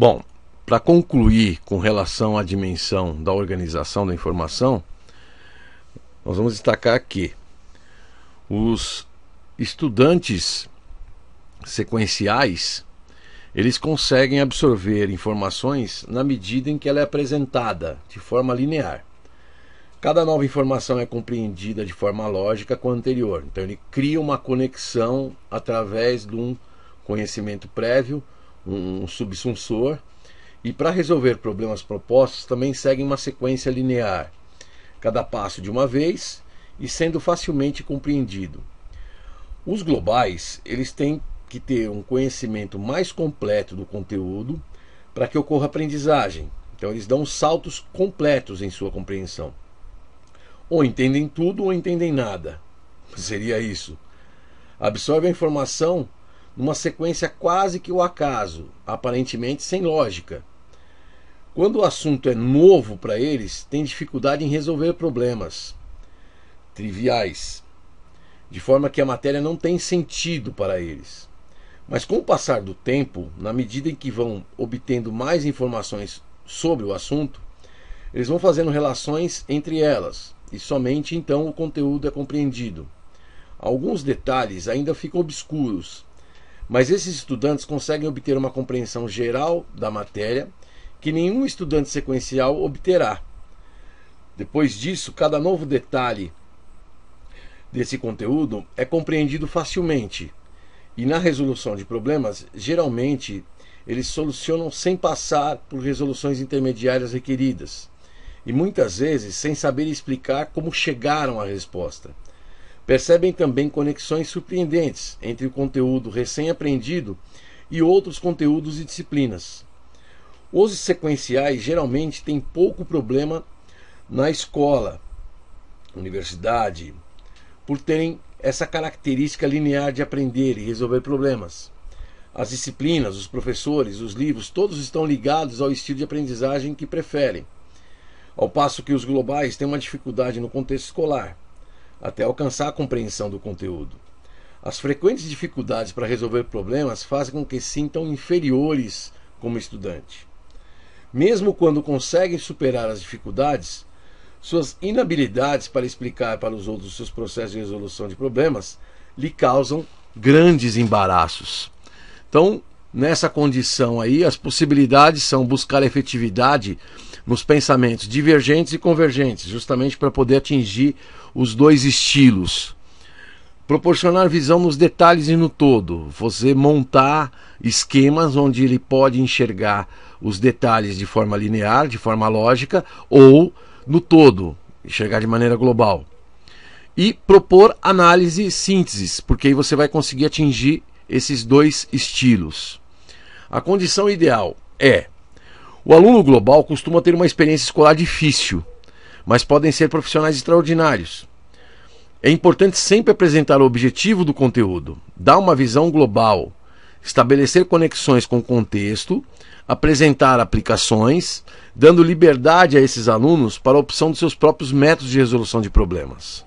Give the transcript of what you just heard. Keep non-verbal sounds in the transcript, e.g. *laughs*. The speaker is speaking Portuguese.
Bom, para concluir com relação à dimensão da organização da informação, nós vamos destacar que os estudantes sequenciais eles conseguem absorver informações na medida em que ela é apresentada de forma linear. Cada nova informação é compreendida de forma lógica com a anterior. Então ele cria uma conexão através de um conhecimento prévio um, subsunsor, e para resolver problemas propostos também seguem uma sequência linear, cada passo de uma vez e sendo facilmente compreendido. Os globais, eles têm que ter um conhecimento mais completo do conteúdo para que ocorra aprendizagem. Então eles dão saltos completos em sua compreensão. Ou entendem tudo ou entendem nada. *laughs* Seria isso. Absorvem a informação numa sequência quase que o acaso, aparentemente sem lógica. Quando o assunto é novo para eles, têm dificuldade em resolver problemas triviais, de forma que a matéria não tem sentido para eles. Mas com o passar do tempo, na medida em que vão obtendo mais informações sobre o assunto, eles vão fazendo relações entre elas, e somente então o conteúdo é compreendido. Alguns detalhes ainda ficam obscuros, mas esses estudantes conseguem obter uma compreensão geral da matéria que nenhum estudante sequencial obterá. Depois disso, cada novo detalhe desse conteúdo é compreendido facilmente. E na resolução de problemas, geralmente eles solucionam sem passar por resoluções intermediárias requeridas e muitas vezes sem saber explicar como chegaram à resposta. Percebem também conexões surpreendentes entre o conteúdo recém-aprendido e outros conteúdos e disciplinas. Os sequenciais geralmente têm pouco problema na escola, universidade, por terem essa característica linear de aprender e resolver problemas. As disciplinas, os professores, os livros, todos estão ligados ao estilo de aprendizagem que preferem, ao passo que os globais têm uma dificuldade no contexto escolar até alcançar a compreensão do conteúdo. As frequentes dificuldades para resolver problemas fazem com que sintam inferiores como estudante. Mesmo quando conseguem superar as dificuldades, suas inabilidades para explicar para os outros seus processos de resolução de problemas lhe causam grandes embaraços. Então, nessa condição aí, as possibilidades são buscar efetividade nos pensamentos divergentes e convergentes, justamente para poder atingir os dois estilos. Proporcionar visão nos detalhes e no todo. Você montar esquemas onde ele pode enxergar os detalhes de forma linear, de forma lógica, ou no todo, enxergar de maneira global. E propor análise e síntese, porque aí você vai conseguir atingir esses dois estilos. A condição ideal é o aluno global costuma ter uma experiência escolar difícil, mas podem ser profissionais extraordinários. É importante sempre apresentar o objetivo do conteúdo, dar uma visão global, estabelecer conexões com o contexto, apresentar aplicações, dando liberdade a esses alunos para a opção dos seus próprios métodos de resolução de problemas.